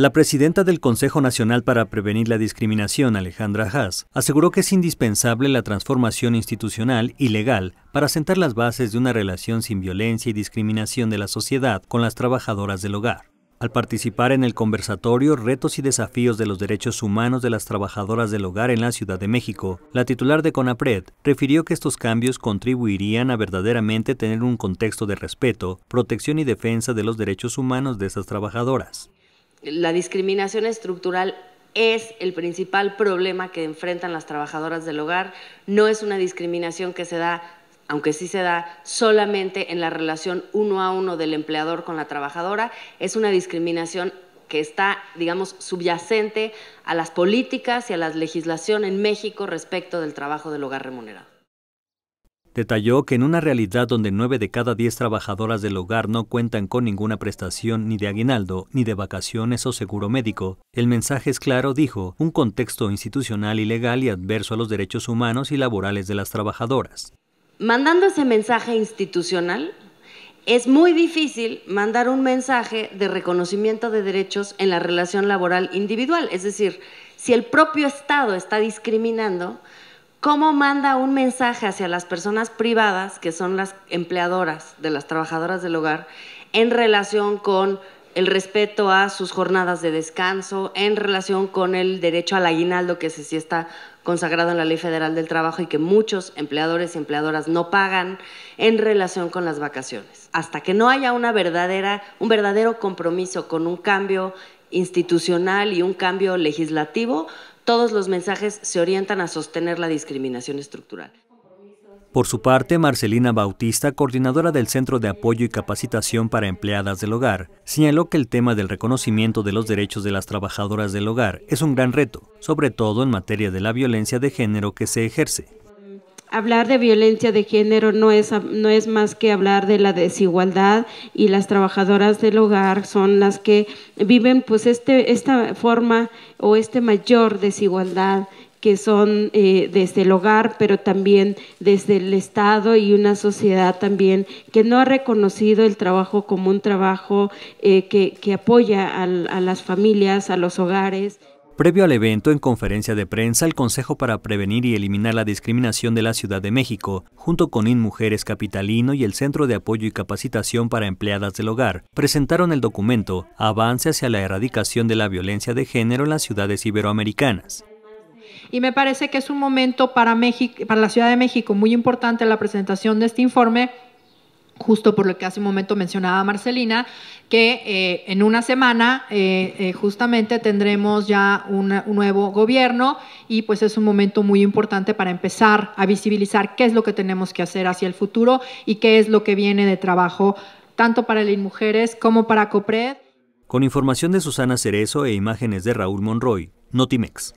La presidenta del Consejo Nacional para Prevenir la Discriminación, Alejandra Haas, aseguró que es indispensable la transformación institucional y legal para sentar las bases de una relación sin violencia y discriminación de la sociedad con las trabajadoras del hogar. Al participar en el conversatorio Retos y Desafíos de los Derechos Humanos de las Trabajadoras del Hogar en la Ciudad de México, la titular de CONAPRED refirió que estos cambios contribuirían a verdaderamente tener un contexto de respeto, protección y defensa de los derechos humanos de esas trabajadoras la discriminación estructural es el principal problema que enfrentan las trabajadoras del hogar. No es una discriminación que se da, aunque sí se da, solamente en la relación uno a uno del empleador con la trabajadora. Es una discriminación que está, digamos, subyacente a las políticas y a la legislación en México respecto del trabajo del hogar remunerado. Detalló que en una realidad donde nueve de cada diez trabajadoras del hogar no cuentan con ninguna prestación ni de aguinaldo, ni de vacaciones o seguro médico, el mensaje es claro, dijo, un contexto institucional ilegal y adverso a los derechos humanos y laborales de las trabajadoras. Mandando ese mensaje institucional, es muy difícil mandar un mensaje de reconocimiento de derechos en la relación laboral individual. Es decir, si el propio Estado está discriminando, cómo manda un mensaje hacia las personas privadas, que son las empleadoras de las trabajadoras del hogar, en relación con el respeto a sus jornadas de descanso, en relación con el derecho al aguinaldo, que se sí está consagrado en la Ley Federal del Trabajo y que muchos empleadores y empleadoras no pagan, en relación con las vacaciones. Hasta que no haya una verdadera, un verdadero compromiso con un cambio institucional y un cambio legislativo, todos los mensajes se orientan a sostener la discriminación estructural. Por su parte, Marcelina Bautista, coordinadora del Centro de Apoyo y Capacitación para Empleadas del Hogar, señaló que el tema del reconocimiento de los derechos de las trabajadoras del hogar es un gran reto, sobre todo en materia de la violencia de género que se ejerce. Hablar de violencia de género no es, no es más que hablar de la desigualdad y las trabajadoras del hogar son las que viven pues este, esta forma o este mayor desigualdad que son eh, desde el hogar, pero también desde el Estado y una sociedad también que no ha reconocido el trabajo como un trabajo eh, que, apoya a las familias, a los hogares. Previo al evento, en conferencia de prensa, el Consejo para Prevenir y Eliminar la Discriminación de la Ciudad de México, junto con InMujeres Capitalino y el Centro de Apoyo y Capacitación para Empleadas del Hogar, presentaron el documento Avance hacia la erradicación de la violencia de género en las ciudades iberoamericanas. Y me parece que es un momento para, México, para la Ciudad de México muy importante la presentación de este informe, justo por lo que hace un momento mencionaba Marcelina, que eh, en una semana eh, eh, justamente tendremos ya un nuevo gobierno y pues es un momento muy importante para empezar a visibilizar qué es lo que tenemos que hacer hacia el futuro y qué es lo que viene de trabajo tanto para el Mujeres como para COPRED. Con información de Susana Cerezo e imágenes de Raúl Monroy, Notimex.